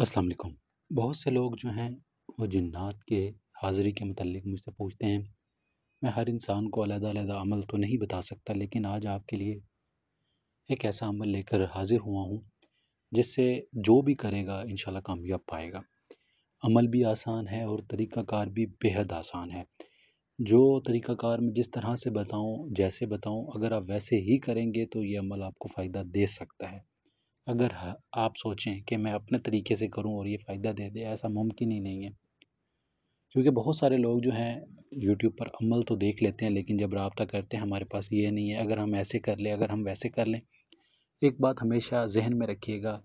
अस्सलाम वालेकुम बहुत से लोग जो हैं वो जिन्नात के हाज़री के मतलब मुझसे पूछते हैं मैं हर इंसान को अलग-अलग अमल तो नहीं बता सकता लेकिन आज आपके लिए एक ऐसा अमल लेकर हाज़िर हुआ हूँ जिससे जो भी करेगा इंशाल्लाह कामयाब पाएगा अमल भी आसान है और तरीक़ाकार भी बेहद आसान है जो तरीक़ाकार मैं जिस तरह से बताऊँ जैसे बताऊँ अगर आप वैसे ही करेंगे तो ये अमल आपको फ़ायदा दे सकता है अगर आप सोचें कि मैं अपने तरीके से करूं और ये फ़ायदा दे दे ऐसा मुमकिन ही नहीं है क्योंकि बहुत सारे लोग जो हैं यूट्यूब पर अमल तो देख लेते हैं लेकिन जब रबता करते हैं हमारे पास ये नहीं है अगर हम ऐसे कर लें अगर हम वैसे कर लें एक बात हमेशा जहन में रखिएगा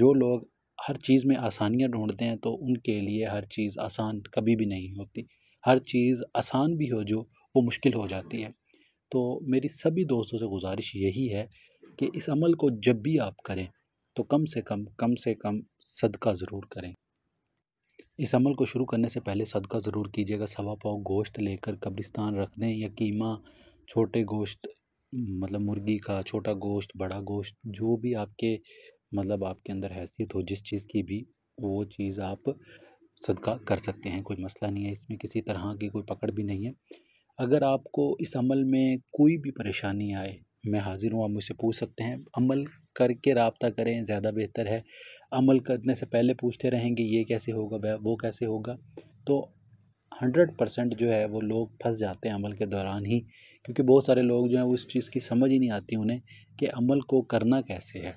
जो लोग हर चीज़ में आसानियाँ ढूंढते हैं तो उनके लिए हर चीज़ आसान कभी भी नहीं होती हर चीज़ आसान भी हो जो वो मुश्किल हो जाती है तो मेरी सभी दोस्तों से गुजारिश यही है कि इस अमल को जब भी आप करें तो कम से कम कम से कम सदका ज़रूर करें इस अमल को शुरू करने से पहले सदका ज़रूर कीजिएगा सवा पाव गोश्त लेकर कब्रिस्तान रख दें या कीमा छोटे गोश्त मतलब मुर्गी का छोटा गोश्त बड़ा गोश्त जो भी आपके मतलब आपके अंदर हैसियत हो जिस चीज़ की भी वो चीज़ आप सदका कर सकते हैं कोई मसला नहीं है इसमें किसी तरह की कोई पकड़ भी नहीं है अगर आपको इस अमल में कोई भी परेशानी आए मैं हाज़िर हूँ आप मुझसे पूछ सकते हैं अमल करके रबता करें ज़्यादा बेहतर है अमल करने से पहले पूछते रहेंगे ये कैसे होगा वो कैसे होगा तो हंड्रेड परसेंट जो है वो लोग फंस जाते हैं अमल के दौरान ही क्योंकि बहुत सारे लोग जो हैं वो इस चीज़ की समझ ही नहीं आती उन्हें कि अमल को करना कैसे है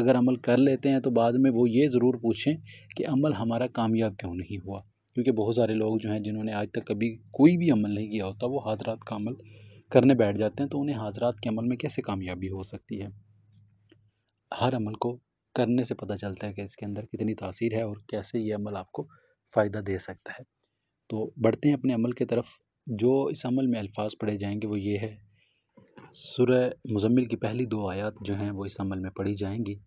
अगर अमल कर लेते हैं तो बाद में वो ये ज़रूर पूछें कि अमल हमारा कामयाब क्यों नहीं हुआ क्योंकि बहुत सारे लोग जो हैं जिन्होंने आज तक कभी कोई भी अमल नहीं किया होता वो हाजरात का अमल करने बैठ जाते हैं तो उन्हें हाजरात के अमल में कैसे कामयाबी हो सकती है हर अमल को करने से पता चलता है कि इसके अंदर कितनी तासीर है और कैसे ये अमल आपको फ़ायदा दे सकता है तो बढ़ते हैं अपने अमल की तरफ जो इस अमल में अल्फाज पढ़े जाएंगे वो ये है सुर मुजम्मिल की पहली दो आयत जो हैं वो इस अमल में पढ़ी जाएंगी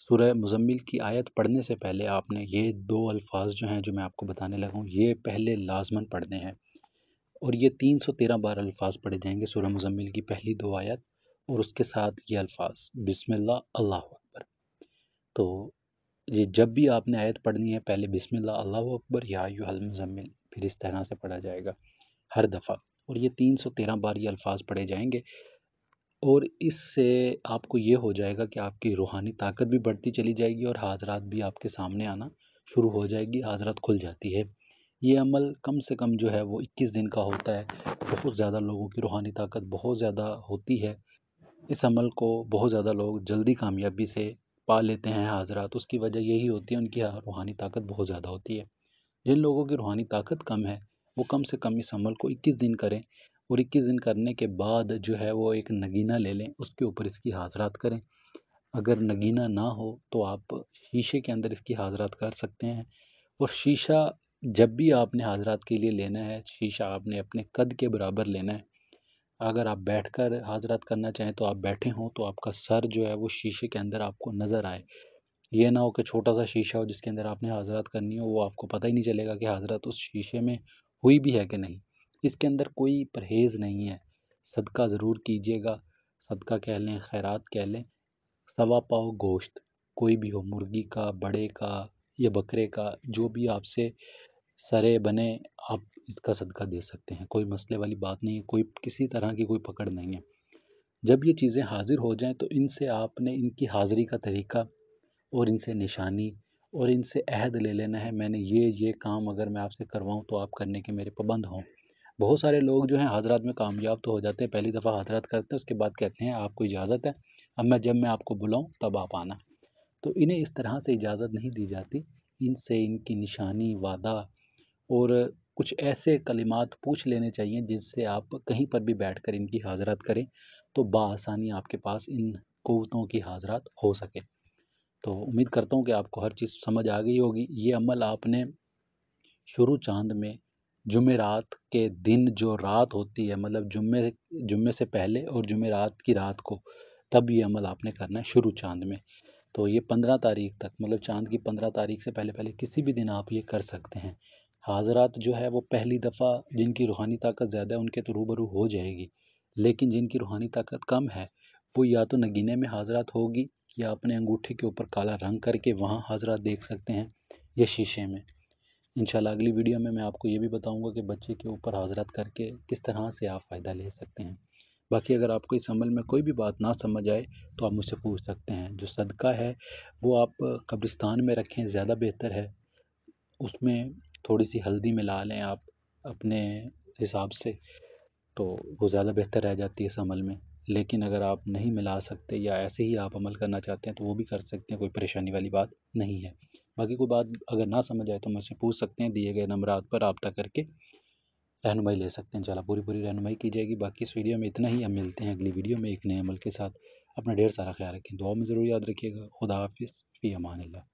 सुर मुजम्मिल की आयत पढ़ने से पहले आपने ये दो अल्फाज जो हैं जो मैं आपको बताने लगा हूँ ये पहले लाजमन पढ़ने हैं और ये तीन सौ तेरह बार अल्फाज पढ़े जाएंगे सुर मुजम्मिल की पहली दो आयत और उसके साथ ये अल्फाज बिसमिल्ला अल्लाह अकबर तो ये जब भी आपने आयत पढ़नी है पहले बिसमिल्ला अल्लाह अकबर या यू युहलमजमिल फिर इस तरह से पढ़ा जाएगा हर दफ़ा और ये तीन सौ तेरह बार ये अल्फाज पढ़े जाएंगे और इससे आपको ये हो जाएगा कि आपकी रूहानी ताकत भी बढ़ती चली जाएगी और हाजरात भी आपके सामने आना शुरू हो जाएगी हाजरात खुल जाती है ये अमल कम से कम जो है वो इक्कीस दिन का होता है बहुत ज़्यादा लोगों की रूहानी ताकत बहुत ज़्यादा होती है इस अमल को बहुत ज़्यादा लोग जल्दी कामयाबी से पा लेते हैं हाजरात उसकी वजह यही होती है उनकी रूहानी ताकत बहुत ज़्यादा होती है जिन लोगों की रूहानी ताकत कम है वो कम से कम इस अमल को इक्कीस दिन करें और इक्कीस दिन करने के बाद जो है वो एक नगीना ले लें उसके ऊपर इसकी हाजरात करें अगर नगीना ना हो तो आप शीशे के अंदर इसकी हाजरात कर सकते हैं और शीशा जब भी आपने हाजरात के लिए लेना है शीशा आपने अपने कद के बराबर लेना है अगर आप बैठ कर हाजरात करना चाहें तो आप बैठे हों तो आपका सर जो है वो शीशे के अंदर आपको नज़र आए ये ना हो कि छोटा सा शीशा हो जिसके अंदर आपने हाजरात करनी हो वो आपको पता ही नहीं चलेगा कि हाजरात उस शीशे में हुई भी है कि नहीं इसके अंदर कोई परहेज़ नहीं है सदका ज़रूर कीजिएगा सदका कह लें खैरात कह लें सवा पाओ गोश्त कोई भी हो मुर्गी का बड़े का या बकरे का जो भी आपसे सरे बने आप इसका सदका दे सकते हैं कोई मसले वाली बात नहीं है कोई किसी तरह की कोई पकड़ नहीं है जब ये चीज़ें हाजिर हो जाएं तो इनसे आपने इनकी हाज़िरी का तरीका और इनसे निशानी और इनसे अहद ले लेना है मैंने ये ये काम अगर मैं आपसे करवाऊँ तो आप करने के मेरे पाबंद हों बहुत सारे लोग जो हैं हाजरात में कामयाब तो हो जाते हैं पहली दफ़ा हाजरात करते हैं उसके बाद कहते हैं आपको इजाज़त है अब मैं जब मैं आपको बुलाऊँ तब आप आना तो इन्हें इस तरह से इजाज़त नहीं दी जाती इनसे इनकी निशानी वादा और कुछ ऐसे कलिमात पूछ लेने चाहिए जिससे आप कहीं पर भी बैठ कर इनकी हाजरत करें तो बसानी आपके पास इन कोवतों की हाजरात हो सके तो उम्मीद करता हूँ कि आपको हर चीज़ समझ आ गई होगी ये अमल आपने शुरू चांद में जुमेरात के दिन जो रात होती है मतलब जुम्मे जुम्मे से पहले और जुमेरात की रात को तब ये अमल आपने करना है शुरू चांद में तो ये पंद्रह तारीख तक मतलब चांद की पंद्रह तारीख से पहले पहले किसी भी दिन आप ये कर सकते हैं हाजरात जो है वो पहली दफ़ा जिनकी रूहानी ताकत ज़्यादा है उनके तो रूबरू हो जाएगी लेकिन जिनकी रूहानी ताकत कम है वो या तो नगीने में हाजरात होगी या अपने अंगूठे के ऊपर काला रंग करके वहाँ हाजरात देख सकते हैं या शीशे में इंशाल्लाह अगली वीडियो में मैं आपको ये भी बताऊंगा कि बच्चे के ऊपर हाजरात करके किस तरह से आप फ़ायदा ले सकते हैं बाकी अगर आपको इस अमल में कोई भी बात ना समझ आए तो आप मुझसे पूछ सकते हैं जो सदका है वो आप कब्रिस्तान में रखें ज़्यादा बेहतर है उसमें थोड़ी सी हल्दी मिला लें आप अपने हिसाब से तो वो ज़्यादा बेहतर रह जाती है इस अमल में लेकिन अगर आप नहीं मिला सकते या ऐसे ही आप अमल करना चाहते हैं तो वो भी कर सकते हैं कोई परेशानी वाली बात नहीं है बाकी कोई बात अगर ना समझ आए तो मुझसे पूछ सकते हैं दिए गए नंबरात पर रबता करके रहनुमाई ले सकते हैं चला पूरी पूरी रहनुमाई की जाएगी बाकी इस वीडियो में इतना ही हम मिलते हैं अगली वीडियो में एक नए अमल के साथ अपना ढेर सारा ख्याल रखें दुआ में ज़रूर याद रखिएगा खुदा हाफिज़ फ़ी अमान